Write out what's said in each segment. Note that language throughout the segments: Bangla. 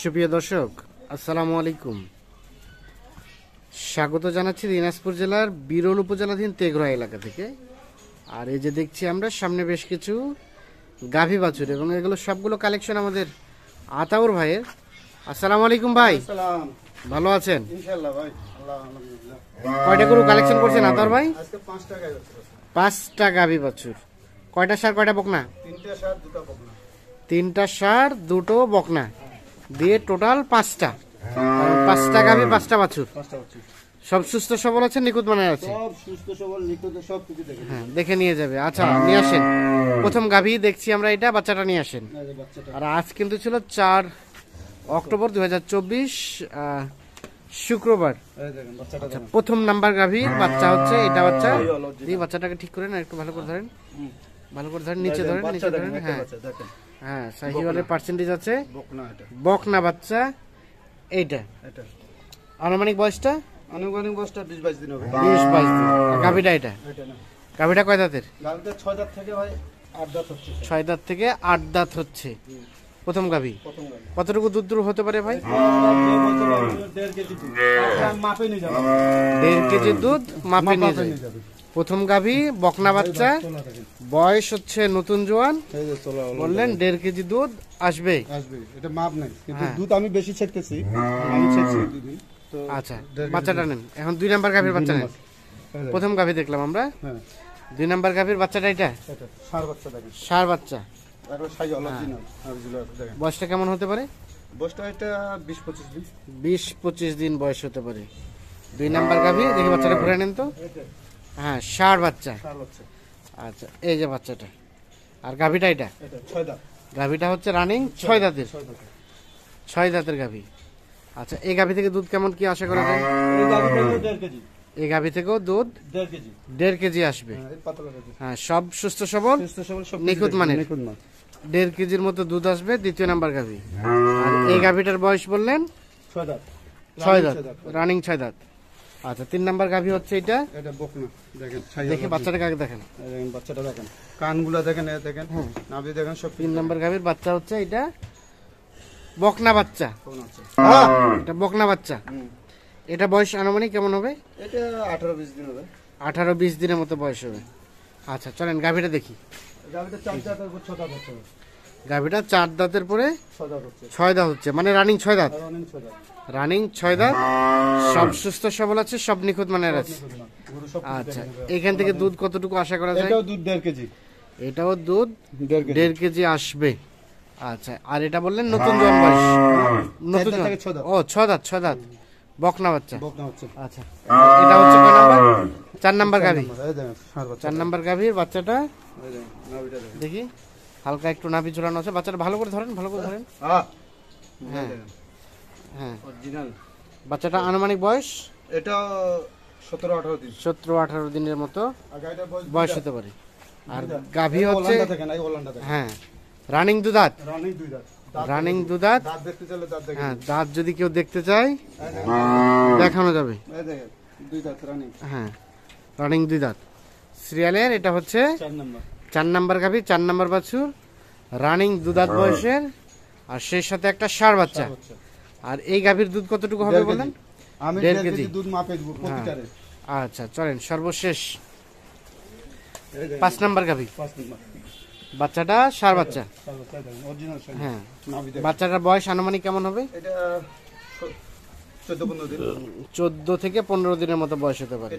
সুপ্রিয় দর্শক আসসালামু আলাইকুম স্বাগত জানাচ্ছি দিনাজপুর জেলার বিরল উপজেলাধীন তেগরা এলাকা থেকে আর এই যে দেখছি আমরা সামনে বেশ কিছু গাভী বাছুর এবং এগুলো সবগুলো কালেকশন আমাদের আতাউর ভাইয়ের আসসালামু আলাইকুম ভাই ভালো আছেন কয়টা গরু কালেকশন করছেন আতাউর ভাই পাঁচটা গাভী বাছুর কয়টা সার কয়টা বকনা তিনটা সার দুটো বকনা দিয়ে টোটাল পাঁচটা পাঁচটা গাভী পাঁচটা বাছুর সব সুস্থ সবল আছে নিখুঁত মানে আছে দেখে হ্যাঁ দেখে নিয়ে যাবে আচ্ছা নিয়ে আসেন প্রথম গাভী দেখছি আমরা এটা বাচ্চাটা নিয়ে আসেন আর আজ কিন্তু ছিল চার অক্টোবর দু শুক্রবার আচ্ছা, প্রথম নাম্বার গাভী বাচ্চা হচ্ছে এটা বাচ্চা এই বাচ্চাটাকে ঠিক করেন একটু ভালো করে ধরেন ভালো করে ধরেন নিচে ধরেন নিচে ধরেন হ্যাঁ হ্যাঁ পার্সেন্টেজ আছে বাচ্চা এইটা আনুমানিক বয়সটা আনুমানিক বয়সটা কয় দাঁতের দাঁত থেকে আট দাঁত হচ্ছে প্রথম গাভি কতটুকু দুধ দূর হতে পারে ভাই দেড় দুধ দেড় কেজি দুধ মাপে নিয়ে যাবে প্রথম গাভী বকনা বাচ্চা বয়স হচ্ছে নতুন জোয়ান বললেন দেড় কেজি দুধ আসবে এটা মাপ নাই কিন্তু হ্যাঁ। দুধ আমি বেশি ছেড়তেছি আচ্ছা বাচ্চাটা নেন এখন দুই নাম্বার গাভীর বাচ্চা নেন প্রথম গাভী দেখলাম আমরা হ্যাঁ। দুই নাম্বার গাভীর বাচ্চাটা এটা সার বাচ্চা সার বাচ্চা হ্যাঁ। বয়সটা কেমন হতে পারে বয়সটা এটা বিশ পঁচিশ দিন বিশ পঁচিশ দিন বয়স হতে পারে দুই নাম্বার গাভী দেখি বাচ্চাটা ঘুরে নেন তো হ্যাঁ ষাট বাচ্চা আচ্ছা এই যে বাচ্চাটা আর গাভিটা এটা গাভিটা হচ্ছে রানিং ছয় দাঁতের ছয় দাঁতের গাভি আচ্ছা এই গাভি থেকে দুধ কেমন কি আশা করা যায় এই গাভি থেকেও দুধ দেড় কেজি আসবে হ্যাঁ, হ্যাঁ সব সুস্থ সবল নিখুঁত মানে দেড় কেজির মতো দুধ আসবে দ্বিতীয় নাম্বার গাভি আর এই গাভিটার বয়স বললেন ছয় দাঁত ছয় দাঁত রানিং ছয় দাঁত আচ্ছা তিন নাম্বার গাভী হচ্ছে এটা এটা বকনা দেখেন দেখে বাচ্চাটা কাকে দেখেন দেখেন বাচ্চাটা দেখেন কানগুলো দেখেন দেখেন হ্যাঁ। নাভি দেখেন সব তিন নাম্বার গাভীর বাচ্চা হচ্ছে এটা বকনা বাচ্চা এটা বকনা বাচ্চা এটা বয়স আনুমানিক কেমন হবে এটা আঠারো বিশ দিন হবে আঠারো বিশ দিনের মতো বয়স হবে আচ্ছা চলেন গাভিটা দেখি গাভিটা চার চার ছটা বাচ্চা গাভিটা চার দাঁতের পরে ছয় দাঁত হচ্ছে মানে রানিং ছয় দাঁত রানিং মানে ছয় দাঁত সব সুস্থ সবল আছে সব নিখুঁত মানের আছে আচ্ছা এখান থেকে দুধ কতটুকু আশা করা যায় দুধ দেড় কেজি এটাও দুধ দেড় কেজি আসবে আচ্ছা আর এটা বললেন নতুন জন বয়স নতুন ও ছয় দাঁত ছয় দাঁত বকনা বাচ্চা আচ্ছা এটা হচ্ছে চার নাম্বার গাভি চার নাম্বার গাভির বাচ্চাটা দেখি হালকা একটু নাভি ঝোলানো আছে বাচ্চাটা ভালো করে ধরেন ভালো করে ধরেন হ্যাঁ হ্যাঁ বাচ্চাটা আনুমানিক বয়স এটা সতেরো আঠারো দিন সতেরো আঠারো দিনের মতো বয়স হতে পারে আর গাভি হচ্ছে হ্যাঁ রানিং দুধাত রানিং দুধাত হ্যাঁ দাঁত যদি কেউ দেখতে চায় দেখানো যাবে হ্যাঁ রানিং দুই দাঁত হ্যাঁ। সিরিয়ালের এটা হচ্ছে চার নাম্বার গাভি চার নাম্বার বাছুর রানিং দুধাত হ্যাঁ। বয়সের আর সেই সাথে একটা সার বাচ্চা আর এই গাভীর দুধ কতটুকু হবে বলেন দেড় কেজি হ্যাঁ। আচ্ছা চলেন সর্বশেষ পাঁচ নাম্বার গাভি বাচ্চাটা সার বাচ্চা হ্যাঁ বাচ্চাটার বয়স আনুমানিক কেমন হবে চোদ্দ থেকে পনেরো দিনের মতো বয়স হতে পারে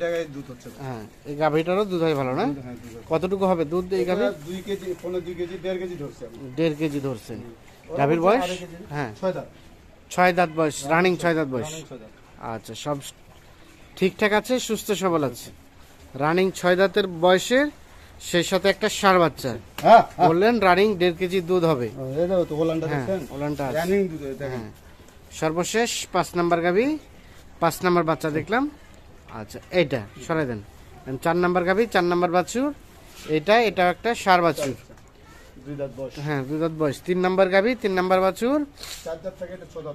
হ্যাঁ এই গাভীটারও দুধ হয় ভালো না হ্যাঁ, কতটুকু হবে দুধ এই গাভী দুই কেজি দেড় কেজি ধরছে ধরছেন গাভীর বয়স হ্যাঁ ছয় দাঁত বয়স রানিং ছয় দাঁত বয়স আচ্ছা সব ঠিকঠাক আছে সুস্থ সবল আছে রানিং ছয় দাঁতের বয়সের সেই সাথে একটা সার বাচ্চা হ্যাঁ, হ্যাঁ। বললেন রানিং দেড় কেজি দুধ হবে ওলানটা হ্যাঁ সর্বশেষ পাঁচ নাম্বার গাবি পাঁচ নাম্বার বাচ্চা দেখলাম আচ্ছা এইটা সরাই দেন চার নাম্বার গাবি চার নাম্বার বাছুর এটা এটা একটা সার বাছুর হ্যাঁ দাঁত বয়স তিন তিন বাছুর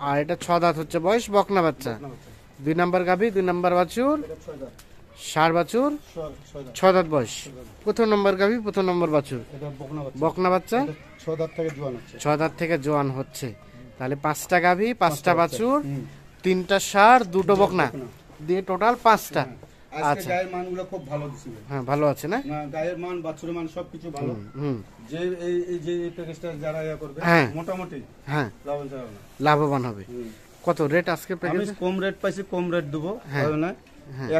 আর এটা ছ দাঁত হচ্ছে বয়স বকনা বাচ্চা দুই নাম্বার দুই নাম্বার বাছুর ষাট বাছুর ছ দাঁত বয়স প্রথম নম্বর প্রথম নম্বর বাছুর বকনা বাচ্চা ছ দাঁত থেকে জোয়ান হচ্ছে তাহলে পাঁচটা গাভী পাঁচটা বাছুর তিনটা সার দুটো বকনা দিয়ে টোটাল পাঁচটা হ্যাঁ। আচ্ছা। মানগুলো খুব ভালো হ্যাঁ ভালো আছে না গায়ের মান মান ভালো হুম যে এই যে যারা হ্যাঁ। মোটামুটি হ্যাঁ লাভবান হবে কত রেট আজকে কম রেট কম রেট দেবো হ্যাঁ।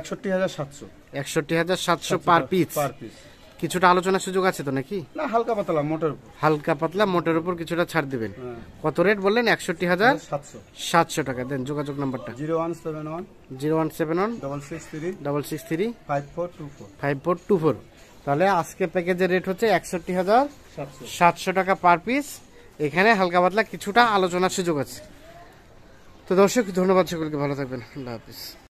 একষট্টি হাজার সাতশো একষট্টি হাজার সাতশো পার পার পিস কিছুটা আলোচনার সুযোগ আছে তো নাকি না হালকা পাতলা মোটের হালকা পাতলা মোটের উপর কিছুটা ছাড় দিবেন হ্যাঁ। কত রেট বললেন একষট্টি হাজার সাতশো সাতশো টাকা দেন যোগাযোগ নাম্বারটা zero one seven one zero one seven one double six three double six three five four two four five four two four তাহলে আজকে প্যাকেজের রেট হচ্ছে একষট্টি হাজার সাতশো টাকা পার পিস এখানে হালকা পাতলা কিছুটা আলোচনার সুযোগ আছে তো দর্শক ধন্যবাদ সকলকে ভালো থাকবেন আল্লাহ হাফিজ